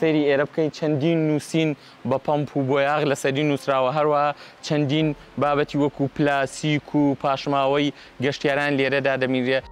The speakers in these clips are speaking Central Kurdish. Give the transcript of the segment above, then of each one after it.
سەیری ئێرە بکەین چەندین نووسین بە پەمپ و بۆیاغ لە سەری نووسراوە هەروە چەندین بابەتی وەکو پلاسیک و پاشماوەی گەشتیاران لێرەدا دەمیرێت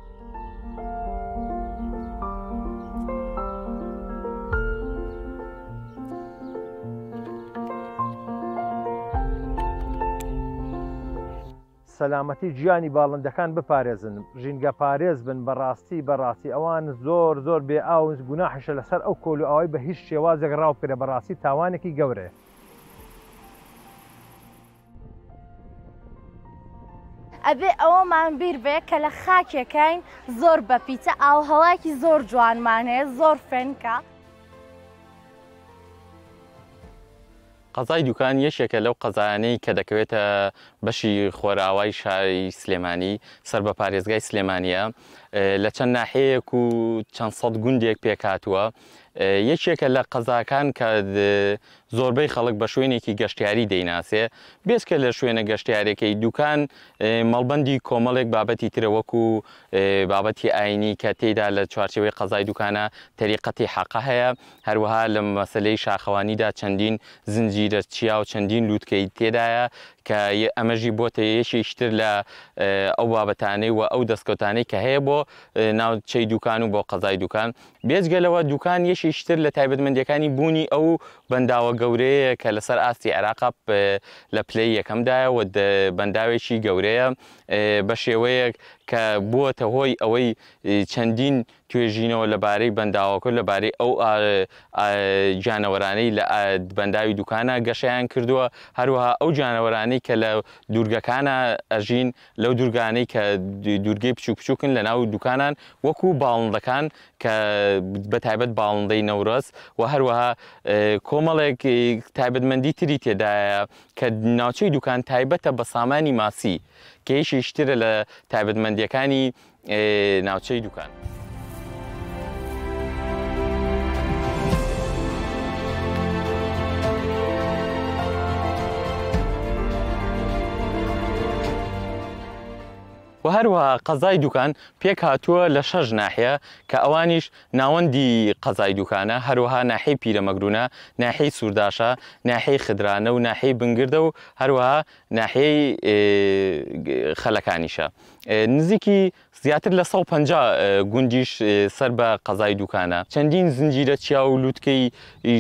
سەلامەتی گیانی باڵندەکان بپارێزن ژینگە پارێز بن بەڕاستی بەڕاستی ئەوان زۆر زۆر بێ ئاون گوناحشە لەسەر ئەو کۆلو ئەوەی بە هیچ شێوازێک ڕاوکرێ بەڕاستی تاوانێکی گەورەیە ئەبێ ئەوەمان بیر بێ کە لە خاکەکەین زۆر بەپیتە ئاو هەواکی زۆر جوانمانەیە زۆر فێنکە. قەزای دوکان یەشێکە لەو قەزانەی کە دەکەوێتە بەشی خۆراوای شاری سلێمانی سەر بە پارێزگای سلێمانە لە چەند ناحەیەک و چەند سەد گوندێک پێکاتوە یەکێکە لە قەزاکان کە زۆربەی خەڵک بە شوێنێکی گەشتیاری دەیناسێ بێسکە لە شوێنە گەشتیارەکەی دوکان مەڵبندی کۆمەڵێک بابەتی ترەوەکو بابەتی ئاینی کە تێدا لە چوارچەوەی قەزای دوکانە تەریقەتی حەقە هەیە هەروەها لە مەسلەی شاخەوانیدا چەندین زنجیرە چیا و چەندین لووتکەی تێدایە کە ئەمەژی بۆتە یەشیشتر لە ئەو بابەتانەی و ئەو دەستکەوتانەی کە هەیە بۆ ناوچەی دوکان و بۆ قەزای دوکان بێجگەلەوە دوکان یەشیشتر لە تایبەتمەندەکانی بوونی ئەو بەنداوە گەورەیە کە لەسەر ئاستی عێراقا لە پلەی یەکەمدایەوە بەنداوێکی گەورەیە بە شێوەیەک کە بووەتە هۆی ئەوەی چەندین توێژینەوە لەبارەی بەنداوەکە لەبارەی ئەو جانەوەرانەی لە بەنداوی دوکانە گەشەیان کردووە هەروەها ئەو جانەوەرانەی کە لە دوورگەکانە ئەژین لەو دوورگانەی کە دوورگەی بچوو بچووکن لە ناو دوکانان وەکو باڵندەکان کە بە تایبەت باڵندەی نەورەس و هەروەها کۆمەڵێک تایبەتمەندی تری تێدایە کە ناوچەی دوکان تایبەتە بە سامانی ماسی کێشی شترە لە تایبەتمەندیەکانی ناوچەی دوکان. و هەروەها قەزای دوکان پێک هاتووە لە شەژ ناحەیە کە ئەوانیش ناوەندی قەزای دوکانە هەروەها ناحەی پیرەمەگرونە ناحەی سوورداشە ناحەی خدرانە و ناحەی بنگردە و هەروەها ناحەی خەلەکانیشە. نزیکی زیاتر لە 150 گوندیش سەر بە قەزای دوکانە چەندین زنجیرە چیا و لووتکەی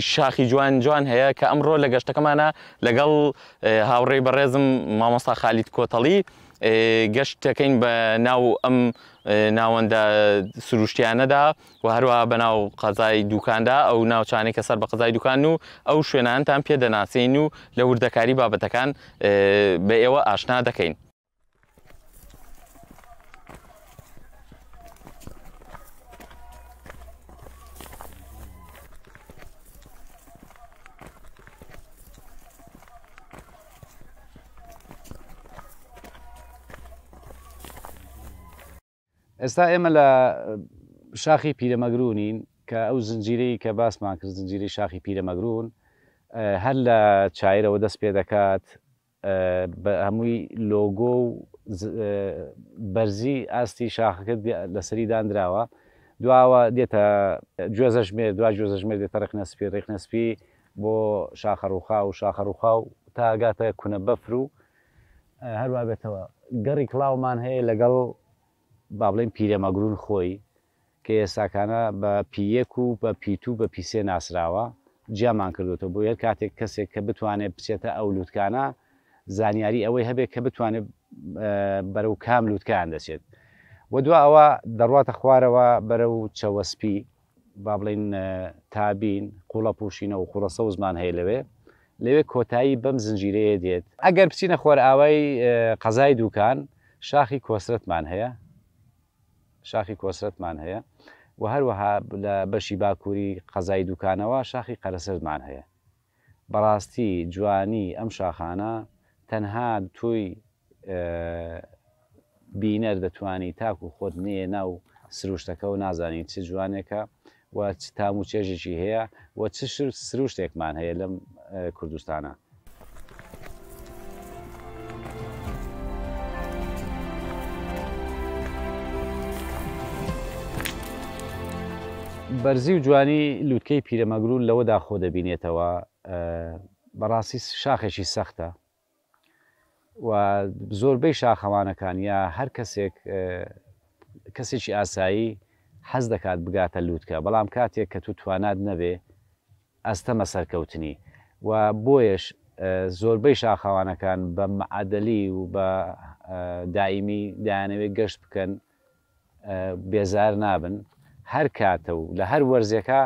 شاخی جوان جوان هەیە کە ئەمڕۆ لە گەشتەکەمانە لەگەڵ هاوڕێی بەڕێزم مامۆستا خالیت کۆتەڵی گەشت دەکەین بە ناو ئەم ناوەندە سروشتیانەدا و هەروە بە ناو قەزای دوکاندا ئەو ناوچانێککە سەر بە قەزای دوکان و ئەو شوێنانتان پێدەناسین و لە وردەکاری بابەتەکان بە ئێوە ئاشنا دەکەین. ئێستا ئێمە لە شاخی پیرەمەگرونین کە ئەو زنجیرەی کە باسمان کرد زنجیری شاخی پیرەمەگرون هەر لە چایرەوە دەست پێ دەکات بە هەمووی لۆگۆ و بەرزی ئاستی شاخەکە لەسەری دانراوە دواوە دێتە جوێزە ژمێر دو جوێزە ژمێر دێتە ڕێکنەسپی ڕێکنەسپی بۆ شاخەڕوخا و شاخەڕوخا و تاگاتە کونە بەفر و هەروە بێتەوە گەڕی کلااومان هەیە لەگەڵ با بڵێن پیرەمەگرون خۆی کە ئێساکانە بە پیەک و بە پیتو بە پیسێ ناسراوە جیامان کردوەوە بۆ یەر کاتێک کەسێک کە بتوانێت بچێتە ئەو لووتکانە زانیاری ئەوەی هەبێت کە بتوانێت بەرەو کام لووتکان دەچێت وە دو ئەوە دەڕاتە خوارەوە بەرە و چەوەسپی با بڵین تابین قوڵە پوشینە و قوڵە سەوزمان هەیە لەوێ لەوێ کۆتایی بەم زنجیرەیە دێت ئەگەر پچینە خۆر ئاوای قەزای دووکان شاخی کۆسرەتمان هەیە شاخی کۆسرەتمان هەیە و هەروەها لە بەشی باکووری قەزای دوکانەوە شاخی قەرەسەرمان هەیە بەڕاستی جوانی ئەم شاخانە تەنها توی بینەر دەتوانی تاک و خۆت نەیە ناو سروشتەکە و نازانی چ جوانێکە و تام و چێژێکی هەیە و چ سروشتێکمان هەیە لەم کوردستانە بەرزی و جوانی لووتکەی پیرەمەگرون لەوەدا خۆ دەبینێتەوە بەڕاستی شاخێکی سەختە و زۆربەی شاخەوانەکان یا هەر کەسێک کەسێکی ئاسایی حەز دەکات بگاتە لووتکە بەڵام کاتێک کە تو توانات نەبێ ئەستەمە سەرکەوتنی و بۆیش زۆربەی شاخەوانەکان بە مععدلی و بە دائیمی دایانەوێت گەشت بکەن بێزار نابن هەر کاتە و لە هەر وەرزەکە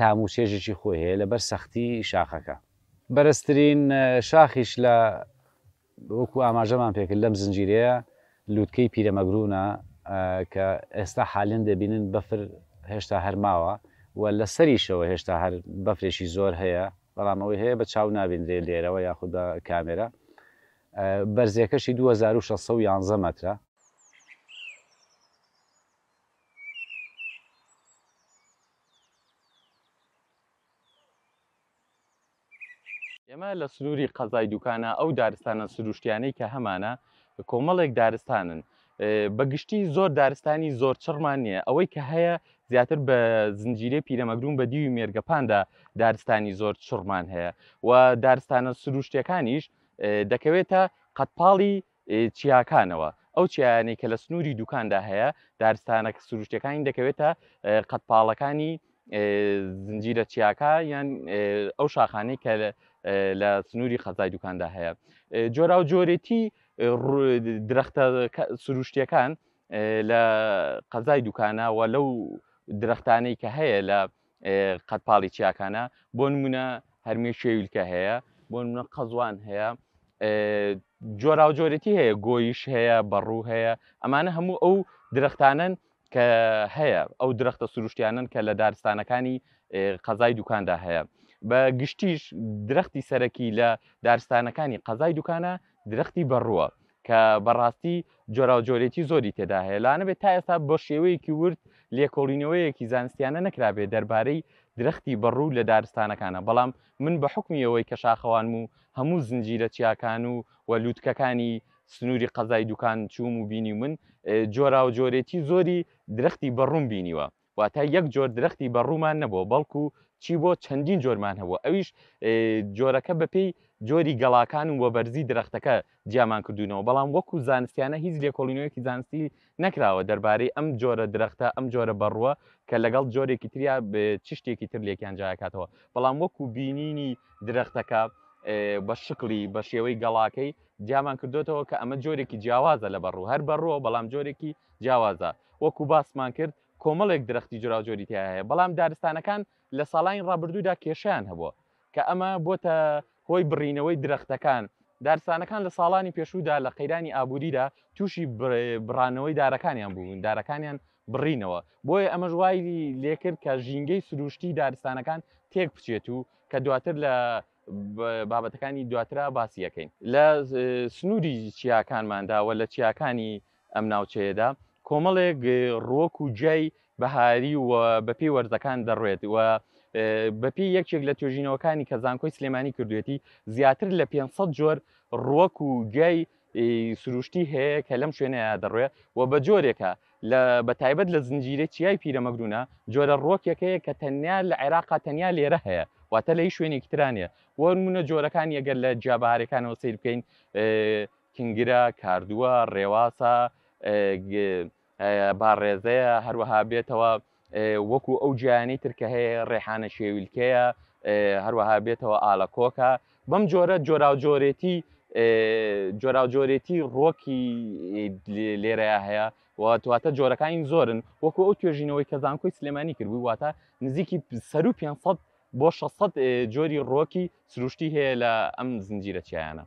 تاموچێژێکی خۆی هەیە لەبەر سەختی شاخەکە بەرزترین شاخیش لە وەکو ئاماژەمان پێکرد لەم زنجیرەیە لووتکەی پیرەمەگرونە کە ئێستا حالن دەبینن بەفر هێشتا هەرماوە و لە سەریشەوە هێشتا هەر بەفرێکی زۆر هەیە بەڵامەوەی هەیە بە چاو نابێنرێ لێرەوە یاخود بە کامێرە بەرزەکەشی 2600 یان زەمەترە ئێمە لە سنووری قەزای دوکانە ئەو دارستانە سروشتیانەی کە هەمانە کۆمەڵێک دارستانن بەگشتی زۆر دارستانی زۆر چڕمان نییە ئەوەی کە هەیە زیاتر بە زنجیرە پیرەمەگرون بە دیوی مێرگەپاندا دارستانی زۆر چڕمان هەیە و دارستانە سروشتەکانیش دەکەوێتە قەتپاڵی چیاکانەوە ئەو چیانەی کە لە سنووری دوکاندا هەیە دارستانە سروشتەکانی دەکەوێتە قەتپاڵەکانی زنجیرە چیاکە یان ئەو شاخانەی کە لە سنووری خەزای دوکاندا هەیە جۆرا و جۆرێتی درەختە سروشتیەکان لە قەزای دوکانەوە لەو درەختانەی کە هەیە لە قەتپاڵی چیاکانە بۆ نمونە هەرمێ شێویلکە هەیە بۆ منە قەزوان هەیە جۆرا و جۆرەتی هەیە گۆیش هەیە بەڕوو هەیە ئەمانە هەموو ئەو درەختانن کە هەیە ئەو درەختە سروشتیانن کە لە دارستانەکانی قەزای دوکاندا هەیە بە گشتیش درختی سەرەکی لە دارستانەکانی قەزای دوکانە درختی بەڕووە کە بەڕاستی جۆراوجۆرێتی زۆری تێدا هەیە لانە بێت تا ئێستا بۆ شێوەیەکی ورد لێکۆڵینەوەیەکی زانستیانە نەکرابێت دەربارەی درختی بەڕوو لە دارستانەکانە بەڵام من بە حکمیەوەی کە شاخەوانم و هەموو زنجیرە چیاکان و وەلووتکەکانی سنووری قەزای دوکان چوم و بینی من جۆرا و جۆرێتی زۆری درختی بەڕوم بینیوە واتە یەک جۆر درختی بەڕوومان نەبووە بەڵکو چی بۆ چەندین جۆرمان هەبوو ئەویش جۆرەکە بەپێی جۆری گەڵاکان و وەبەرزی درەختەکە جیامان کردوونەوە بەڵام وەکو زانستیانە هیچ لێکۆڵینەوەکی زانستی نکراوە دەربارەی ئەم جۆرە درەختە ئەم جۆرە بڕوە کە لەگەڵ جۆرێکی تریا چشتێکی تر لێکیان جاکاتەوە بەڵام وەکو بینینی درەختەکە بە شکلی بە شێوەی گەڵاکەی جیامان کردوێتەوە کە ئەمە جۆرێکی جیاوازە لە بەڕوو هەر بەڕوە بەڵام جۆرێکی جیاوازە وەکو باسمان کرد کۆمەڵێک درختی جراجۆری تیا هەیە بەڵام دارستانەکان لە ساڵین ڕابردوودا کێشیان هەبووە کە ئەمە بۆتە هۆی بڕینەوەی درختەکان دارستانەکان لە ساڵانی پێشودا لە قەیرانی ئابووریدا تووشی برانەوەی دارەکانیان بوون دارەکانیان بڕینەوە بۆیە ئەمەژوایی لێکرد کە ژینگەی سروشتی دارستانەکان تێک بچێت و کە دواتر لە بابەتەکانی دواترا باسیەکەین لە سنووری چیاکانمانداوە لە چیاکانی ئەم ناوچەیەدا کۆمەڵێک ڕۆک و جای بەهاری و بەپی وەرزەکان دەڕوێت و بەپی یەکێک لە توێژینەوەکانی کەزانکۆی سلێمانی کردوێتی زیاتر لە 500 جۆر ڕۆک و گای سروشتی هەیە کە لەم شوێنەیە دەڕوێت و بە جۆرێکە لە بەتایبەت لە زنجیرە چیای پیرەمەگرونە جۆرە ڕۆکێکەیە کە تەنیا لە عێراقا تەنیا لێرە هەیە واتە لەی شوێنێکی ترانە وەرمونە جۆرەکان یەگەر لە جیابارەکانەوە سیر بکەین کنگرە کاردووە ڕێواسە باڕێزەیە هەروەها بێتەوە وەکو ئەو جیانی ترکە هەیە ڕێحانە شێویلکەیە هەروەها بێتەوە ئالەکۆکە بەم جۆرە جۆراوجۆرێتی جۆراوجۆرێتی ڕۆکی لێرەیە هەیە واتە جۆرەکانی زۆرن وەکو ئەو توێژینەوەی کەزانکۆی سلێمانی کردبووی واتە نزیکی سەر و 500 بۆ 600 جۆری ڕۆکی سروشتی هەیە لە ئەم زنجیرە چیانە.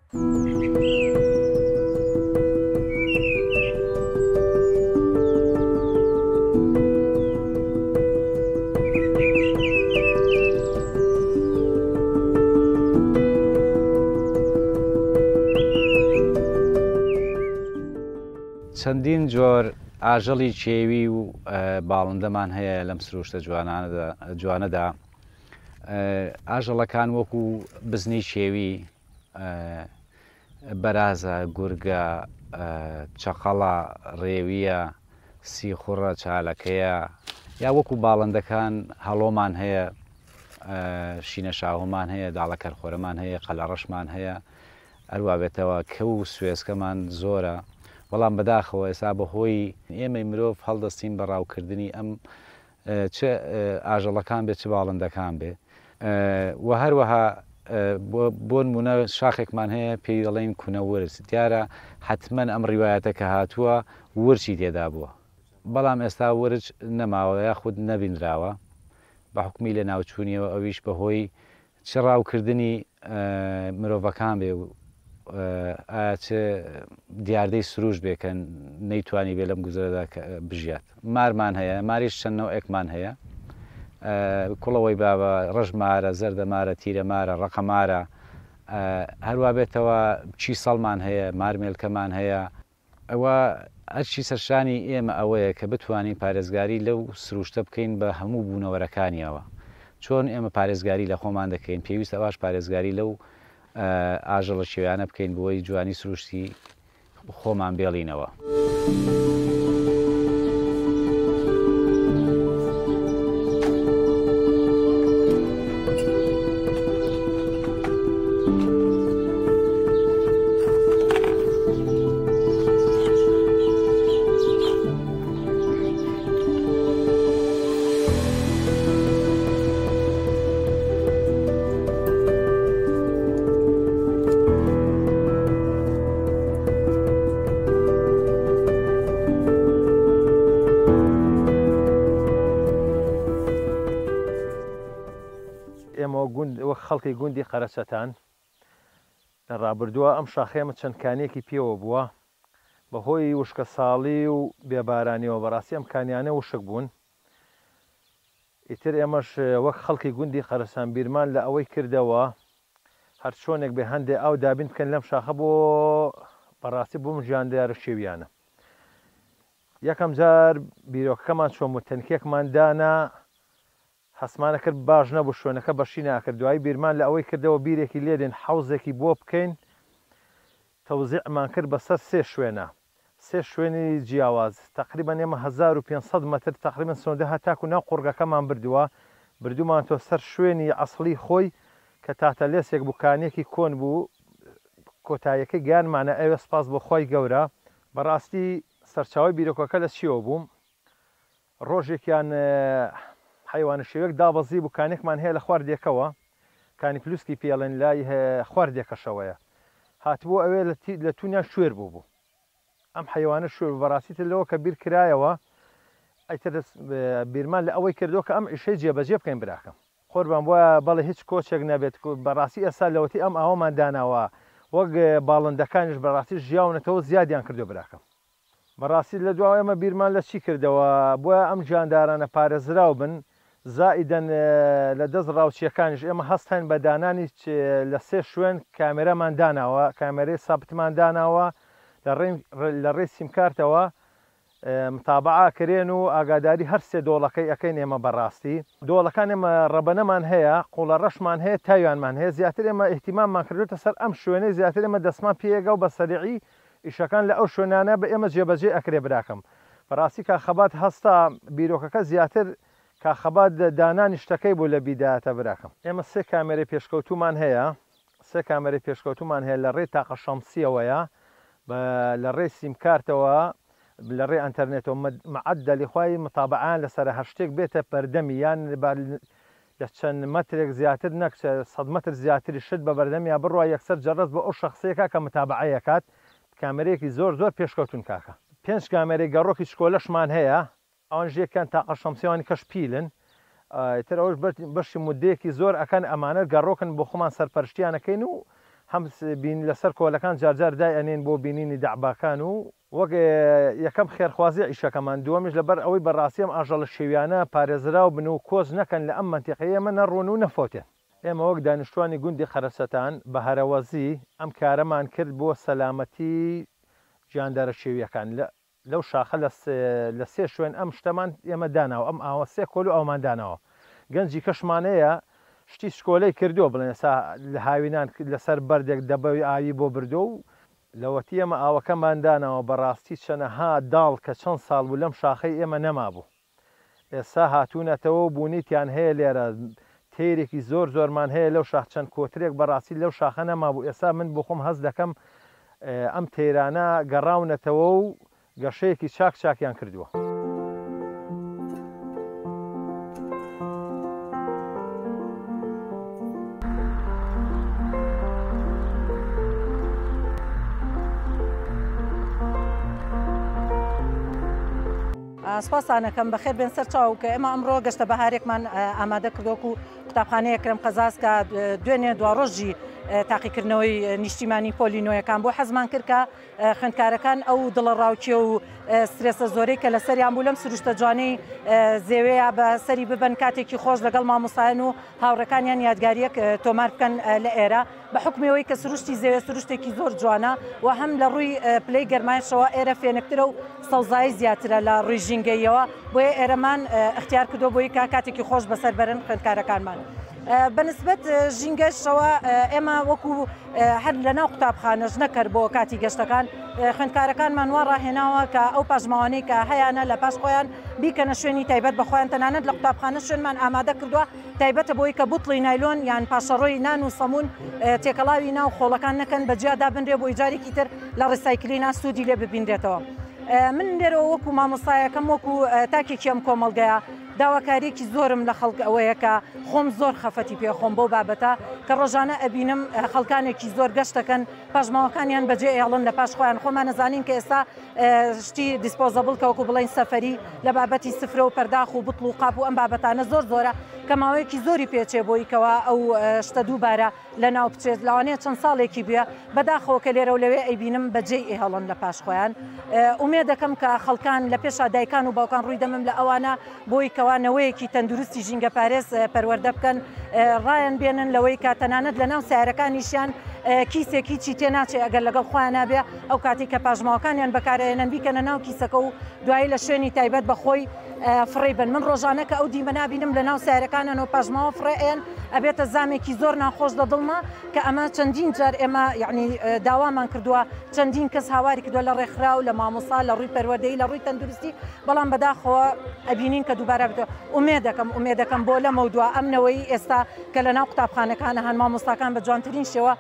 چەندین جۆر ئاژەڵی چێوی و باڵندەمان هەیە لەم سروشتە جوانەدا ئاژەڵەکان وەکو بزنی چێوی بەرازە گورگە چەقەڵە ڕێویە سیخوڕە چالەکەیە یا وەکو باڵندەکان هەڵۆمان هەیە شینە شاهۆمان هەیە داڵەکەر خۆرەمان هەیە قەلە ڕەشمان هەیە ئەروابێتەوە کە و سوێسکەمان زۆرە بەڵام بەداخەوە ئێسا بەهۆی ئێمەی مرۆڤ هەڵدەستین بەڕاوکردنی ئەم ئاژەڵەکان بێت چ باڵندەکان بێ وە هەروەها بۆ نمونە شاخێکمان هەیە پێی دەڵێن کوونە ورس دیارە حتممەن ئەم ڕیواەتە کە هاتووە ورچی تێدا بووە بەڵام ئێستا ورج نەماوە یا خود نەبینراوە بە حکومی لە ناوچوونیەوە ئەویش بەهۆی چ ڕاوکردنی مرۆڤەکان بێ ئاچێ دیاردەی سروش بێکەن نەیتوانی بێ لەم گوزەردا بژات مارمان هەیە ماریش چەندەوە ئەکمان هەیە کوڵەوەی بابە ڕژمارە زەردەمارە تیرەمارە ڕقەمارە هەروە بێتەوە چی سەڵمان هەیە مارمێلکەمان هەیە ئەوە هەرچی سەرشانی ئێمە ئەوەیە کە بتوانین پارێزگاری لەو سروشتە بکەین بە هەموو بوونەوەرەکانیەوە چۆن ئێمە پارێزگاری لە خۆمان دەکەین پێویست ئەواش پارێزگاری لەو ئاژەڵە شێویانە بکەین بۆی جوانی سروشتی خۆمان بێڵینەوە. کاسەتان لە ڕابردووە ئەم شاخێمە چەندکانێکی پێوە بووە بەهۆی وشکە ساڵی و بێبارانیەوە بەڕاستی ئەم کانیانە وشک بوون ئیتر ئێمەش وەک خەڵکی گوندی قەرسان بیرمان لە ئەوەی کردەوە هەر چۆنێک بێ هەندێک ئاو دابین بکەن لەم شاخە بۆ بەڕاستی بووم ژیاندارە شێویانە یەکەم جار بیرۆکەکەمان چۆم و تەنکێکمان دانا حسمانە کرد باش نەبوو شوێنەکە بەشی ناکرد دوایی بیرمان لە ئەوەی کردەوە بیرێکی لێدێن حوزێکی بۆ بکەین تەوزیعمان کرد بەسەر سێ شوێنە سێ شوێنی جیاواز تقریبان ئێمە 1500 متر تقریبان سۆندەها تاکو ناو قورگەکەمان بردووە بردومان تۆ سەر شوێنی ئەسلی خۆی کە تاتە لێسێک بکانێکی کۆن بوو کۆتایەکە گیانمانە ئەوێ سپاس بۆ خۆی گەورە بەڕاستی سەرچاوی بیرۆکەکە لە چیەوە بووم ڕۆژێکیان حیوانە شێوەیەک دابەزی بوو کانێکمان هەیە لە خواردێکەوە کانی پلوسکی پێڵێن لای خواردێکەشەوەیە هاتبوو ئەوێ لە تونیا شوێر بوو بوو ئەم حیوانە شوێر بەڕاستیت لەوە کە بیر کرایەوە بیرمان لە ئەوەی کردو کە ئەم ئیشەی جێبەجێ بکەین براکەم خۆربان بۆە بەڵێ هیچ کۆچێک نەبێت بەڕاستی ئێستا لەوەتی ئەم ئەوەمان داناوە وەک باڵندەکانش بەڕاستی ژیاونەتەوە زیادیان کردو براکەم بەڕاستی لە دو ئەمە بیرمان لە چی کردەوە بۆە ئەم جاندارانە پارێزراو بن زائدەن لە دەست ڕاوچیەکانش ئێمە هەستن بە دانانی لە سێ شوێن کامێرەمان داناوە کامێرەی سابتمان داناوە لە ڕێ سیمکارتەوە متابعاکرێن و ئاگاداری هەر سێ دۆڵەکەی ئەەکەین ئێمە بەڕاستی دۆڵەکان ئێمە ڕەبەنەمان هەیە قوڵە ڕەشمان هەیە تاوانمان هەیە زیاتر ئێمە احتیماممان کردوتە سەر ئەم شوێنەی زیاتر ئمە دەسمان پێگە و بە سەریعی ئیشەکان لە ئەو شوێنانە بە ئێمە جێبەجێ ئەکرێ براکەم بەڕاستی کا خەبات هەستا بیرۆکەکە زیاتر کاخەبات دانانی شتەکەی بۆ لە بیداەتە براکەم ئێمە سێ کامێری پێشکەوتومان هەیە سێ کامێری پێشکەوتومان هەیە لە ڕێ تاقە شەمسیەوەیە لە ڕێ سیمکارتەوە لە ڕێ ئەتەرنێتەوە معدە لیخوای متابعان لەسەر هەشتێک بێتە پەردەمی یان چەند مترێک زیاتر نەکچە سە متر زیاتری شت بە بەردەمیا بڕوە یەکسەر جەڕست بە ئەو شخصەیەکە کە متابعەکات کامێرەیەکی زۆر زۆر پێشکەوتون کاکە پێنج کامێری گەڕۆکی شکۆلەشمان هەیە ئەوان ژێککەن تاقە شەمسیوانی کەش پیلن تر ئەوش بەشی مدەیەکی زۆر ئەەکەن ئەمانە گەڕۆکن بۆ خۆمان سەرپەرشتیانەکەین و هەم بین لەسەر کۆلەکان جارجار دایەنێن بۆ بینینی دعباکان و وەک یەکەم خێرخوازی ئیشەکەمان دووەمیش لەبەر ئەوەی بەڕاستیم ئاژەڵە شێویانە پارێزرا و بن و کۆز نەکەن لە ئەم منتیقەیەمە نەڕۆن و نەفۆتێن ئێمە وەک دانیشتوانی گوندی خەرسەتان بە هەرەوەزی ئەم کارەمان کرد بۆ سەلامەتی جاندارە شێویەکان لە لەو شاخە لە سێ شوێن ئەم شتەمان ئێمە داناوە ئەم ئاوە سێ کۆل و ئەوماندانەوە گەنجی کەشمانەیە شتی شکۆلەی کردو بڵێن سا لە هاوینان لەسەر بەردێک دەبەوی ئاوی بۆ بردو و لەوەتی ئەمە ئاوەکەماندانەوە بەڕاستی چەنەها داڵ کە چەند ساڵ بوو لەم شاخەی ئێمە نەمابوو ئێستا هاتوونەتەوە بوونیتیان هەیە لێرە تێرێکی زۆر زۆرمان هەیە لەو شاخچەند کۆترێک بەڕاستی لەو شاخە نەمابوو ئێستا من بخۆم هەز دەکەم ئەم تێرانە گەڕاونەتەوە و گەشەیەکی چاک چاکیان کردووە. سوپاسانەکەم بەخێر بێن سەر چاو کە ئێمە ئەمڕۆ گەشتە بەهارێکمان ئامادە کردۆک و قوتابخانەیەکرم قەزاسکە دوێنێ دوا ڕۆژی تاقیکردنەوەی نیشتیمانی پۆلینۆیەکان بۆ حەزمان کردکە خوندکارەکان ئەو دڵڕاوچێ و سرێسە زۆرەی کە لە سەریان بوو لەم سروشتە جوانەی زێوەیە بە سەری ببن کاتێکی خۆش لەگەڵ مامۆسایەن و هاوڕەکانیان یادگاریەک تۆمار بکەن لە ئێرە بە حکمەوەی کە سروشتی زێوێ سروشتێکی زۆر جوانە و هەم لە ڕووی پلەی گەرمایشەوە ئێرە فێنکترە و سەوزایی زیاترە لە ڕووی ژینگەیەوە بۆیە ئێرەمان اختیار کردو بۆی کا کاتێکی خۆش بەسەر بەرن خوندکارەکانمان. بەنسبت ژینگەشتەوە ئێمە وەکو هەر لە ناو قوتابخانەش نەکرد بۆ کاتی گەشتەکان خوندکارەکانمان وا ڕاهێناوە کە ئەو پاشماوانەی کە هەیەە لە پاش خۆیان بیکەنە شوێنی تایبەت بەخۆیان تەنانەت لە قوتابخانە شوێنمان ئامادە کردووە تایبەتە بۆی کە بوتڵی نایلۆن یان پاشەڕۆی نان و سەمون تێکەڵاوی ناو خۆڵەکان نەکەن بەجیادا بنرێ بۆ ئیجارێکی تر لە ڕسایکلینا سوودی لێ ببیندێتەوە. من لێرەوە وەکو مامۆسایەکەم وەکو تاکێکیم کۆمەلگەیە داواکارێکی زۆرم لە خەڵک ئەوەیەکە خۆم زۆر خەفەتی پێخۆم بۆ بابەتە کە ڕۆژانە ئەبینم خەڵکانێکی زۆر گەشتەکەن پاشماوەکانیان بەجێ ئێڵن لە پاش خۆیان خۆمان نەزانین کە ئێستا شتی دیسپۆزەبل کەوەکو بڵین سەفەری لە بابەتی سفرە و پەرداخ و بتڵ و قاپ و ئەم بابەتانە زۆر زۆرە کە ماوەیەکی زۆری پێچێ بۆیکەوە ئەو شتە دووبارە لە ناو بچێت لەوانەیە چەند ساڵێکی بێ بەداخەوە کە لێرە و لەوێ ئەیبینم بەجێ ئێهڵن لە پاش خۆیان ئومێ دەکەم کە خەڵکان لە پێشا دایکان و باوکان ڕووی دەمم لە ئەوانە بۆیکە کەوانەوەیەکی تەندروستی ژینگە پارێز پەروەەردە بکەن ڕایەن بێنن لەوەی کاتەنانەت لە ناو سیارەکانیشیان کیسێکی چی تێ ناچێ ئەگەر لەگەڵ خۆیانابێ ئەو کاتی کە پاژماوەکانیان بەکارێنن بیکەنە ناو کیسەکە و دوایی لە شوێنی تایبەت بەخۆی فڕێ بن من ڕۆژانەکە ئەو دیمە نبینم لە ناو سیارەکانەوە پاژماوە فڕێن ئەبێتە زامێکی زۆر ناخۆش لە دڵمە کە ئەمە چەندین جار ئێمە یعنی داوامان کردووە چەندین کەس هاواری کردووە لە ڕێکخرا و لە مامۆسا لە ڕووی پەروەدەی لە ڕووی تەندروستی بەڵام بەداخەوە ئەبینین کە دووبارە بێتەوە ئومێ دەکەم ئومێ دەکەم بۆ لە مەودووە ئەمنەوەی ئێستا کە لە ناو قوتابخانەکانە هەن مامۆستاکان بە جوانترین شێوە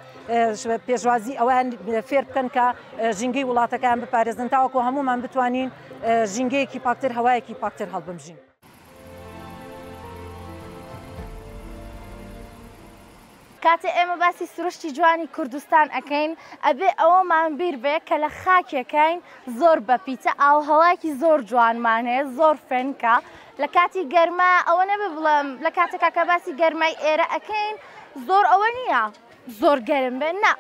پێشوازی ئەوان فێر بکەن کە ژینگەی وڵاتەکان بپارێزن تاوەکو هەمومان بتوانین ژینگەیەکی پاکتر هەوایەکی پاکتر هەڵبمژین. کاتێ ئێمە باسی سروشتی جوانی کوردستان ئەەکەین ئەبێ ئەوەمان بیر بێ کە لە خاکەکەین زۆر بەپیتە ئاو هەواکی زۆر جوانمانەیە زۆر فێنکە لە کاتی گەرما ئەوە نەبێ بڵم لە کاتێکا کە باسی گەرمای ئێرە ئەەکەین زۆر ئەوە نییە زۆر گەرم بێن نە.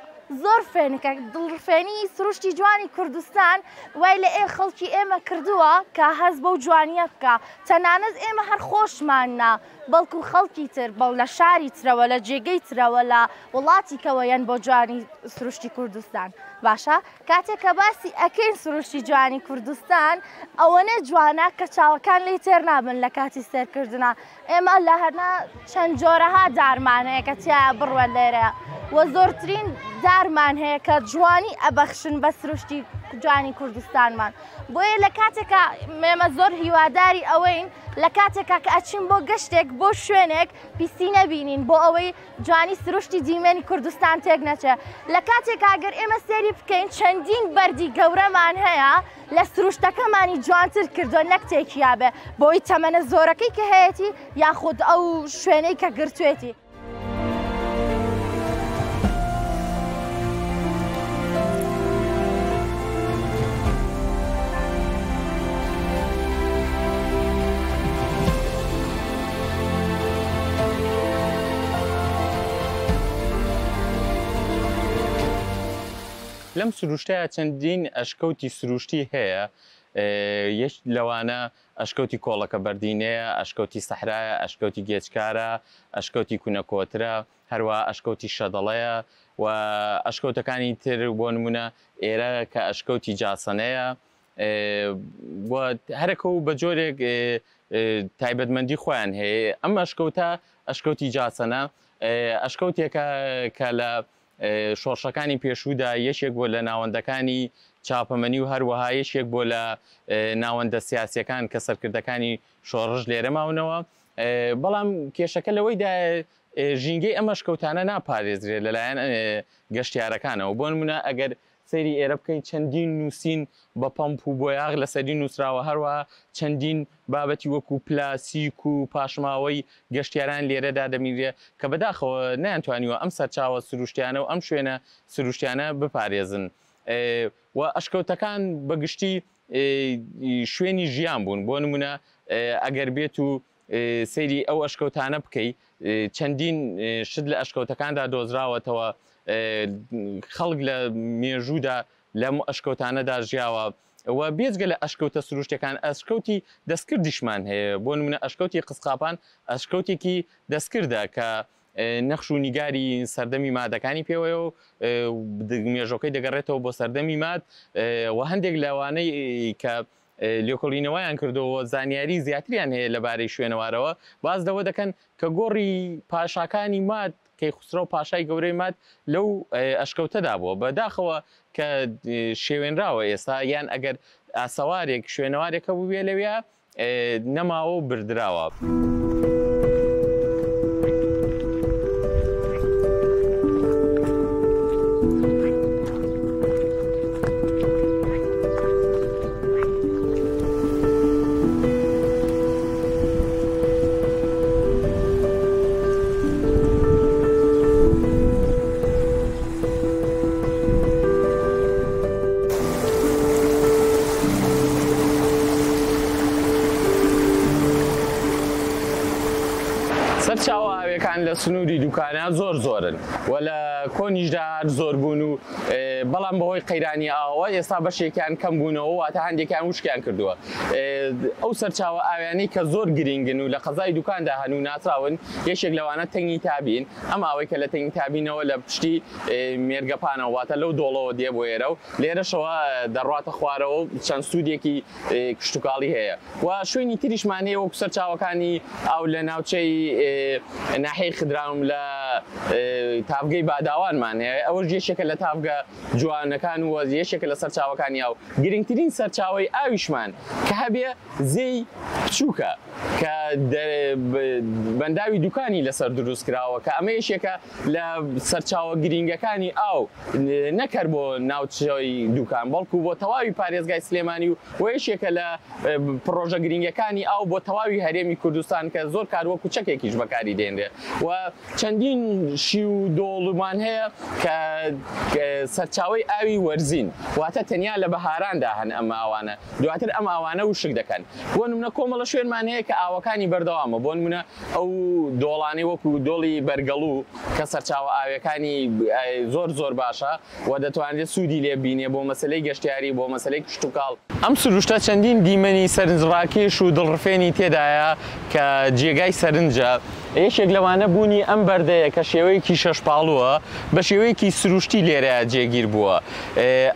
زۆر فێنکە دڵفێنی سروشتی جوانی کوردستان وای لە ئێ خەڵکی ئێمە کردووە کە هەز بەو جوانیە بکە تەنانەت ئێمە هەر خۆشماننا بەڵکو خەڵکی تر بەڵ لە شاری ترەوە لە جێگەی ترەوە لە وڵاتی کەوەیەن بۆ جوانی سروشتی کوردستان باشە کاتێک کە باسی ئەکەین سروشتی جوانی کوردستان ئەوەنە جوانە کە چاوەکان لی تێر نابن لە کاتی سەرکردنا ئێمە لە هەرنا چەند جۆرەها دارمانەیە کە تیا بڕوە لێرە وە زۆرترین دارمان هەیە کە جوانی ئەبەخشن بە سروشتی کوردستان جوانی کوردستانمان بۆیە لە کاتێکە مێمە زۆر هیواداری ئەوەین لە کاتێکا کە ئەچین بۆ گەشتێک بۆ شوێنێک پیسی نەبینین بۆ ئەوەی جوانی سروشتی دیمێنی کوردستان تێک نەچێ لە کاتێکاگەر ئێمە سێری بکەین چەندین بەری گەورەمان هەیە لە سروشتەکەمانی جوانتر کردووە نەکتێکیابێ بۆی تەمەنە زۆرەکەی کە هەیەی یاخود ئەو شوێنەی کە گرتوێتی. لەم سروشتەیە چەندین ئەشکەوتی سروشتی هەیە یەک لەوانە ئەشکەوتی کۆڵەکە بەردینەیە ئەشکەوتی سەحرایە ئەشکەوتی گێچکارە ئەشکەوتی کوونەکۆترە هەروە ئەشکەوتی شەدەڵەیە و ئەشکەوتەکانی تر بۆ نمونە ئێرە کە ئەشکەوتی جاسەنەیە هەرەکە و بە جۆرێک تایبەتمەندی خۆیان هەیە ئەم ئەشکەوتە ئەشکەوتی جاسەنە ئەشکەوتێکە کە لە شۆڕشەکانی پێشوودا یەکێک بۆ لە ناوەندەکانی چاپەمەنی و هەروەها یەکێک بۆ لە ناوەندە سیاسەکان کە سەرکردەکانی شۆڕژ لێرە ماونەوە بەڵام کێشەکە لەوەیدا ژینگەی ئەمەش کەوتانە ناپارێزرێت لەلایەن گەشتیارەکانەوە بۆ نمونە ئەگەر سەیری ئێرە بکەین چەندین نووسین بە پەمپ و بۆیاغ لەسەری نووسراوە هەروە چەندین بابەتی وەکو پلاسیک و پاشماوەی گەشتیاران لێرەدا دەمیرێ کە بەداخەوە نیانتوانیوە ئەم سەرچاوە سروشتیانە و ئەم شوێنە سروشتیانە بپارێزن و ئەشکەوتەکان بەگشتی شوێنی ژیان بوون بۆ نمونە ئەگەر بێت و سەیری ئەو ئەشکەوتانە بکەیت چەندین شت لە ئەشکەوتەکاندا دۆزراوەتەوە خەڵک لە مێژوودا لەم ئەشکەوتانەدا ژیاوە ئەوە بێجگە لە ئەشکەوتە سروشتەکان ئەشکەوتی دەستکردیشمان هەیە بۆ نمونە ئەشکەوتی قسقاپان ئەشکەوتێکی دەستکردە کە نەخش و نیگاری سەردەمی مادەکانی پێوەیە و مێژەکەی دەگەڕێتەوە بۆ سەردەمی مات و هەندێک لەوانەی کە لێکۆڵینەوەیان کردەوە زانیاری زیاتریان هەیە لەبارەی شوێنەوارەوە باز دەوە دەکەن کە گۆڕی پاشاکانی مات کەی خوسرە و پاشای گەورەی مات لەو ئەشکەوتەدا بووە بەداخەوە کە شێوێنراوە ئێستا یان ئەگەر ئاسەوارێک شوێنەوارێکە بووێ لەوێ نەماوە بردراوە. و لە کۆنیشدا زۆر بوون و بەڵام بەهۆی قەیرانی ئاوە ئێستا بەشێکیان کەم بوونەوە واتە هەندێکیان وشکیان کردووە ئەو سەرچاوە ئاویانەی کە زۆر گرنگن و لە قەزای دوکاندا هەنوو ناتراون یەشێک لەوانە تەنگی تابین ئەم ئاوەی کە لە تەنگی تابینەوە لە پشتی مێرگەپانەوە واتە لەو دۆڵەوە دێ بۆ ێرە و لێرەشەوە دەڕاتە خوارەوە چەند سوودێکی کشتتوکاڵی هەیە و شوێنی تریشمانەیە وەکو سەرچاوەکانی ئاو لە ناوچەی ناحەی خدراوم لە تاافگەی باداوانمان هەیە ئەوە یەشێکە لە تاافگە جوانەکان و وەزیەشێکە لە سەرچاوەکانی و گرنگترین سەرچاوی ئاویشمان کە هەبێ زەی بچووکە کە بەنداوی دوکانی لەسەر دروست کراوە کە ئەمە یشێکە لە سەرچاوە گرینگەکانی ئاو نەکرد بۆ ناوچەوەی دوکان بەڵکو بۆ تەواوی پارێزگای سلێمانی و وەیشێکە لە پرۆژە گرینگەکانی ئاو بۆ تەواوی هەرێمی کوردستان کە زۆر کاروە کوچەکێکیش بەکاری دێنێ و چەندین شی و دۆڵمان هەیە کە سەرچاو چاوەی ئاوی وەرزین واتە تەنیا لە بەهاراندا هەن ئەمە ئەوانە دواتر ئەم ئەوانە وشک دەکەن بۆ نمونە کۆمەڵە شوێنمان هەیە کە ئاوەکانی بەردەوامە بۆ نمونە ئەو دۆڵانی وەکو دۆڵی بەرگەڵوو کە سەرچاوە ئاوەکانی زۆر زۆر باشە و دەتوانێت سوودی لێبینێ بۆ مەسلەی گەشتیاری بۆ مەسلەی کشتتوکڵ ئەم سروشتە چەندین دیمەنی سەرنجڕاکێش و دڵڕفێنی تێدایە کە جێگای سەرنجە یەکێک لەوانە بوونی ئەم بەردەیە کە شێوەیەکی شەشپاڵوە بە شێوەیەکی سروشتی لێرە جێگیر بووە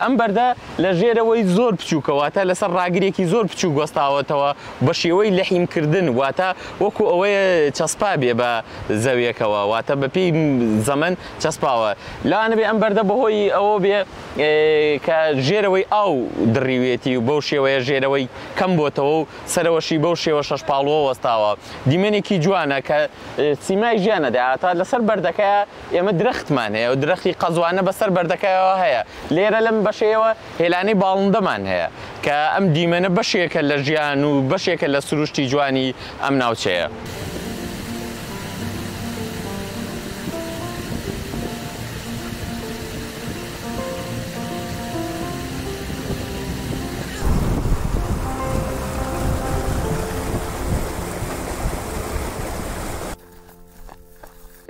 ئەم بەردە لە ژێرەوەی زۆر بچووکەواتە لەسەر ڕاگرێکی زۆر بچوو گۆستاوەتەوە بە شێوەی لەحیمکردن واتە وەکو ئەوەیە چەسپا بێ بە زەویەکەوە واتە بە پێی زەمن چەسپاوە لاانەبێ ئەم بەردە بەهۆی ئەوە بێ کە ژێرەوەی ئاو دڕیوێتی و بەو شێوەیە ژێرەوەی کەم بۆتەوە و سەرەوەشی بەو شێوە شەشپاڵەوە وەستاوە دیمێنێکی جوانە کە سیمای ژیانەدا تا لەسەر بەردەکەە ئێمە درختمانەیە و درختی قەزوانە بەسەر بەردەکەەوە هەیە لێرە لەم بەشەوە هێلانی باڵندەمان هەیە کە ئەم دیمەنە بەشێکە لە ژیان و بەشێکە لە سروشتی جوانی ئەم ناوچەیە.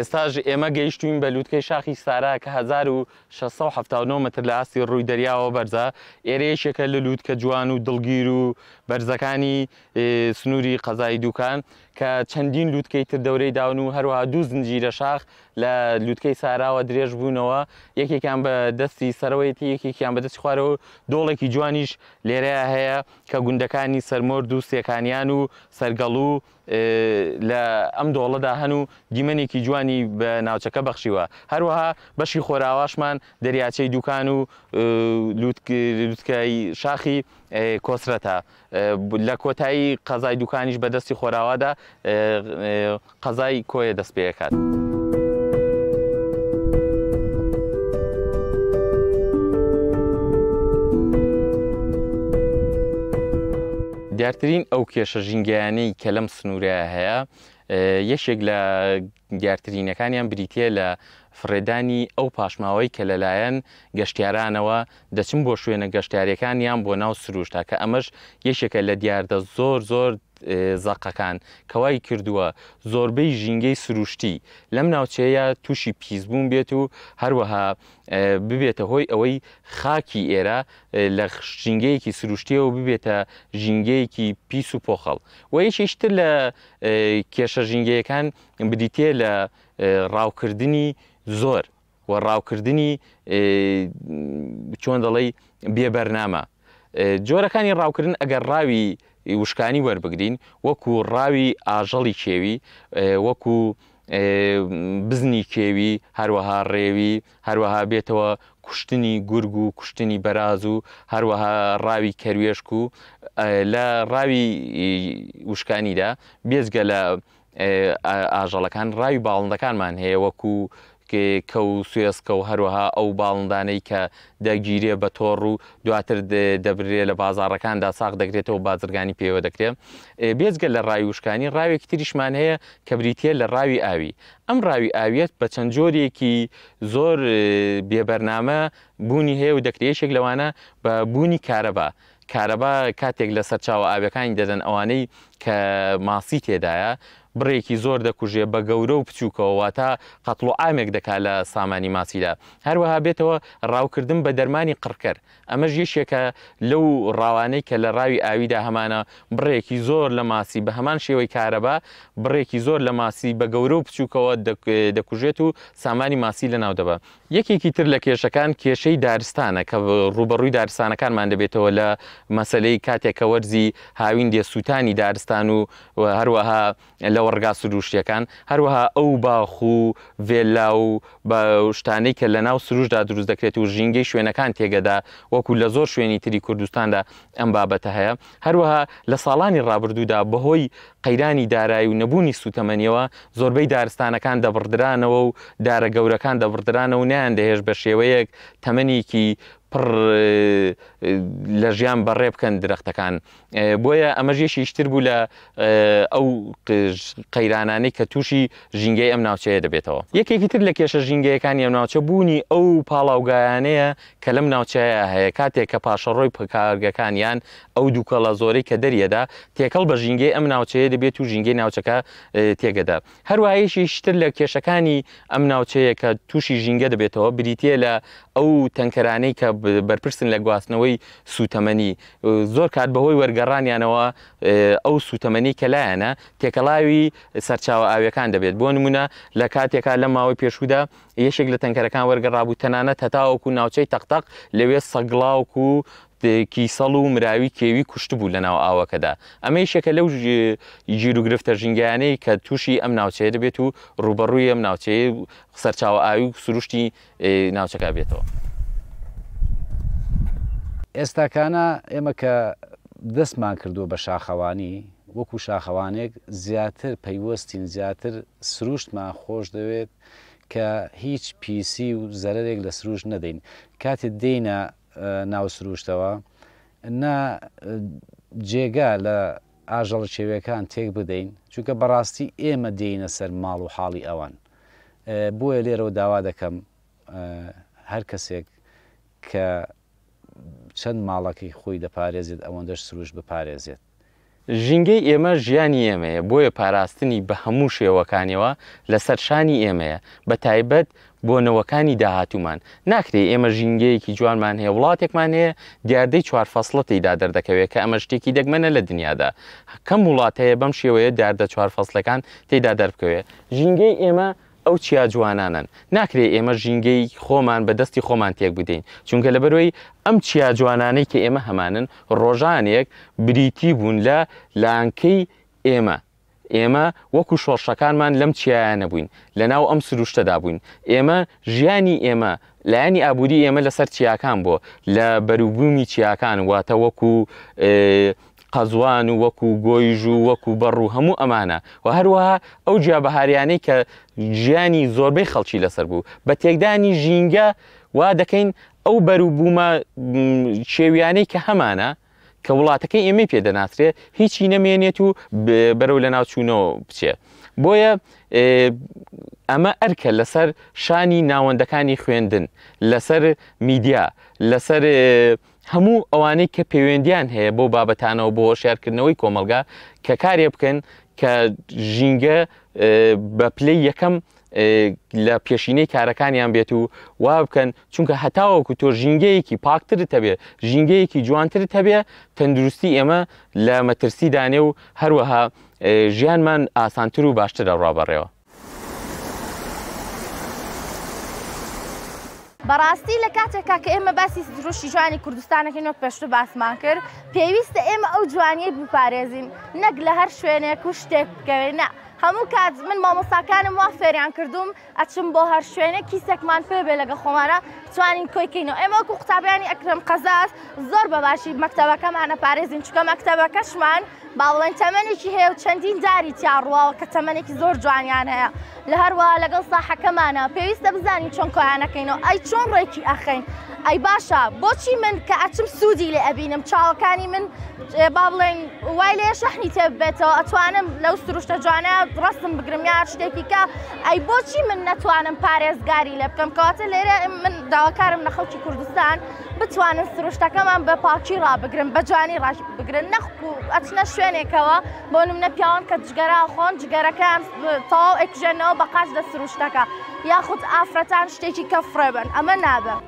ئێستاژ ئێمە گەیشتوین بە لووتکەی شاخی سارا کە 1679 متر لە ئاستی ڕووی دەریاوە بەرزە ئێرەیەشێکە لە لووتکە جوان و دڵگیر و بەرزەکانی سنووری قەزای دوکان کە چەندین لووتکەی تر دەورەی داون و هەروها دوو زنجیرە شاخ لە لووتکەی ساراوە درێژ بوونەوە یەکێکیان بە دەستی سەرەوەیەتی یەکێکیان بە دەستی خوارەوە دۆڵێکی جوانیش لێرەیە هەیە کە گوندەکانی سەرمۆرد و سێکانیان و سەرگەڵوو لە ئەم دۆڵەدا هەن و دیمەنێکی جوانی بە ناوچەکە بەخشیوە هەروەها بەشی خۆراواشمان دەریاچەی دوکان و لووتکەی شاخی کۆسرەتە لە کۆتایی قەزای دوکانیش بەدەستی خۆراوادا قەزای کۆیە دەست پێەکات. دیارترین ئەو کێشە ژینگەیانەی کە لەم سنوورە هەیە یەشێک لە دیارترینەکانیان بریتە لە فرێدانی ئەو پاشماوەی کە لەلایەن گەشتیارانەوە دەچم بۆ شوێنە گەشتیارەکان یان بۆ ناو سروشتا کە ئەمەش یەکێکە لە دیاردە زۆر زۆر زەقەکان کەوای کردووە زۆربەی ژینگەی سروشتی لەم ناوچەیە تووشی پیسبوون بێت و هەروەها ببێتە هۆی ئەوەی خاکی ئێرە لە ژینگەیەکی سروشتیەوە ببێتە ژینگەیەکی پیس و پۆخەڵ و یەکێشتر لە کێشە ژینگەیەکان بدیتێ لە ڕاوکردنی زۆر وە ڕاوکردنی چۆن دەڵی بێبەرنامە جۆرەکانی ڕاوکردن ئەگەر ڕاوی وشکانی وەربگرین وەکو ڕاوی ئاژەڵی کێوی وەکو بزنی کێوی هەروەها ڕێوی هەروەها بێتەوە کوشتنی گورگ و کوشتنی بەراز و هەروەها ڕاوی کەروێشک و لە ڕاوی وشکانیدا بێزگە لە ئاژەڵەکان ڕاوی باڵندەکانمان هەیە وەکو کە و سوێسکە و هەروەها ئەو باڵندانەی کە دەگیرێ بە تۆڕ و دواتر دەبرێت لە بازارەکاندا ساق دەکرێتەوە بازرگانی پێوە دەکرێت بێزگە لە ڕاوی وشکانی ڕاوێکی تریشمان هەیە کە بریتە لە ڕاوی ئاوی ئەم ڕاوی ئاویەت بە چەند جۆرێکی زۆر بێبەرنامە بوونی هەیە و دەکرێشێک لەوانە بە بوونی کارەبا. کارەبا کاتێک لە سەرچاوە ئاوەکانی دەدەن ئەوانەی کە ماسی تێدایە بڕێکی زۆر دەکوژێ بە گەورە و بچووکەوە تا قەتڵ و ئامێک دەکا لە سامانی ماسیدا هەروەها بێتەوە ڕاوکردن بە دەرمانی قڕکەر ئەمەش یەشێکە لەو ڕاوانەی کە لە ڕاوی ئاویدا هەمانە بڕێکی زۆر لە ماسی بە هەمان شێوەی کارەبا بڕێکی زۆر لە ماسی بە گەورە و بچووکەوە دەکوژێت و سامانی ماسی لە ناو دەبە یەکێکی تر لە کێشەکان کێشەی دارستانە کە ڕوبەڕووی دارستانەکانمان دەبێتەوە لە مەسلەی کاتێکە وەرزی هاوین دێ سووتانی دارستان و هەروەها لە وەرگا سروشیەکان هەروەها ئەو باخ و ڤێلا و شتانەی کە لە ناو سروشدا دروست دەکرێت و ژینگەی شوێنەکان تێگەدا وەکو لە زۆر شوێنی تری کوردستاندا ئەم بابەتە هەیە هەروەها لە ساڵانی ڕابردوودا بەهۆی قەیرانی دارایی و نەبوونی سوتەمەنیەوە زۆربەی دارستانەکان دەبڕدرانەوە و دارە گەورەکان دەبڕدرانە و نیان دەهێش بە شێوەیەک تەمەنێکی پڕ لە ژیان بەڕێ بکەن درەختەکان بۆیە ئەمەژێشی شتر بوو لە ئەو قەیرانانەی کە تووشی ژینگەی ئەم ناوچەیە دەبێتەوە یەکێکی تر لە کێشە ژینگەیەکانی ئەم ناوچە بوونی ئەو پاڵاوگایانەیە کە لەم ناوچەیە هەیە کاتێک کە پاشەڕۆی پکارگەکانیان ئەو دووکەڵە زۆرەی کە دەریەدا تێکەڵ بە ژینگەی ئەم ناوچەیە دەبێت و ژینگەی ناوچەکە تێگەدا هەروایشی شتر لە کێشەکانی ئەم ناوچەیە کە تووشی ژینگە دەبێتەوە بریتە لە ئەو تەنکەرانەی کە بەرپرسن لە گواستنەوەی بەهۆی سوتەمەنی زۆر کات بەهۆی وەرگەڕانیانەوە ئەو سوتەمەنی کەلایەنە تێکەڵاوی سەرچاوە ئاویەکان دەبێت بۆ نمونە لە کاتێکا لە ماوەی پێشودا یەشێک لە تەنکەرەکان وەرگەڕابوو تەنانەت هەتاوەکو ناوچەی تەقتەق لەوێ سەگڵاوکو و کیسەڵ و مراوی کێوی کوشت بوو لە ناو ئاوەکەدا ئەمە یشەکە لەو ژیرروگرفتە ژنگیانەی کە تووشی ئەم ناوچەیە دەبێت و ڕوبەڕووی ئەم ناوچەیە سەرچاوە ئاوی و سروشتی ناوچەکە بێتەوە. ئێستاکانە ئێمە کە دەستمان کردووە بە شاخەوانی وەکو شاخەوانێک زیاتر پەیوەستین زیاتر سروشتمان خۆش دەوێت کە هیچ پیسی و زەرێک لە سروش نەدەین کاتێک دێنە ناو سروشتەوە نا جێگا لە ئاژەڵ شێوەکان تێک بدەین چونکە بەڕاستی ئێمە دێینە سەر ماڵ و حاڵی ئەوان بۆیە لێرەوە داوا دەکەم هەر کەسێک کە چەند ماڵەکەی خۆی دەپارێزێت ئەوەندەش سروش بپارێزێت ژینگەی ئێمە ژیانی ئێمەیە بۆیە پاراستنی بە هەموو شێوەکانیەوە لەسەر شانی ئێمەیە بە تایبەت بۆنەوەکانی داهاتومان ناکرێ ئێمە ژینگەیەکی جوانمان هەیە وڵاتێکمان هەیە دیاردەی چوار فەصلەتیدا دەردەکەوێت کە ئەمە شتێکی دەگمەنە لە دنیادا کەم وڵات هەیە بەم شێوەیە دیاردە چوار فەصلەکان تێدا دەربکەوێت ژینگەی ئێمە ئەو چیا جوانانن ناکرێت ئێمە ژینگەی خۆمان بە دەستی خۆمان تێک بدەین چونکە لە بەرەوەی ئەم چیا جوانانەی کە ئێمە هەمانن ڕۆژانێک بریتی بوون لە لانکەی ئێمە ئێمە وەکو شۆڕشەکانمان لەم چیایانە بووین لە ناو ئەم سروشتەدا بووین ئێمە ژیانی ئێمە لایانی ئابووری ئێمە لەسەر چیاکان بۆ لە بەروبوومی چیاکان واتە وەکو قەزوان و وەکو گۆیژ و وەکو بەڕ و هەموو ئەمانە و هەروەها ئەو جیابەهاریانەی کە ژیانی زۆربەی خەڵکی لەسەر بوو بە تێکدانی ژینگە وا دەکەین ئەو بەروبوومە شێویانەی کە هەمانە کە وڵاتەکەی ئێمە پێدەناسرێت هیچی نەمێنێت و بەرەو لە ناوچوونەوە بچێت. بۆیە ئەمە ئەرکە لەسەر شانی ناوەندەکانی خوێندن لەسەر میدیا لەسەر هەموو ئەوانەی کە پەیوەندیان هەیە بۆ بابەتانەوە بۆ هۆشیارکردنەوەی کۆمەلگا کە کارێ بکەن کە ژینگە بە پلەی یەکەم لە پێشینەی کارەکانیان بێت و وا بکەن چونکە هەتاوەکو تۆ ژینگەیەکی پاکترت هەبێ ژینگەیەکی جوانترت هەبێ تەندروستی ئێمە لە مەترسی دانێ و هەروەها ژیانمان ئاسانتر و باشتر دەڕابڕێەوە بەڕاستی لە کاتێکا کە ئێمە باسی درشی جوانی کوردستانەکەین وەک پێشتو باسمان کرد پێویستە ئێمە ئەو جوانیە بپارێزین نەک لە هەر شوێنێک و شتێک بکەوێنە هەموو کات من مامۆساکانم وا فێریان کردوم ئەچم بۆ هەر شوێنە کیسێکمان پێبێ لەگە خۆمانە توانین کۆیکەینەوە ئێمە وەکو قوتابیانی ئەکرم قەزاز زۆر بەباشی مەکتەبەکەمانە پارێزین چکە مەکتەبەکەشمان باوڵەن تەمەێکی هەیە و چەندین جاری تیاڕواوە کە تەمەێکی زۆر جوانیان هەیە لە هەروە لەگەڵ ساحەکەمانە پێویستە بزانین چۆن کۆیانەکەینەوە ئەی چۆن ڕێکی ئەخین ئەی باشە بۆچی من کە ئەچم سوودی لێ ئەبینم چاوەکانی من با بڵێن وای لێ شەحنی تێ ببێتەوە ئەتوانم لەو سروشتە جوانە ڕستم بگرم یا شتێکی کە ئەی بۆچی من نەتوانم پارێزگاری لێ بکەم کەواتە لێرە من داواکارم لە خەڵکی کوردستان بتوانن سروشتەکەمان بە پاکی ڕابگرم بە جوانی ڕاش بگرن نەخ و ئەچنە شوێ شوێنێکەوە بۆ نمونە پیاوان کە جگەرا خۆن جگەرەکان تاو ئەکژێنەوە بە قاش دە سروشتەکە یاخود ئافرەتان شتێکی کە فرێبن ئەمە نابن.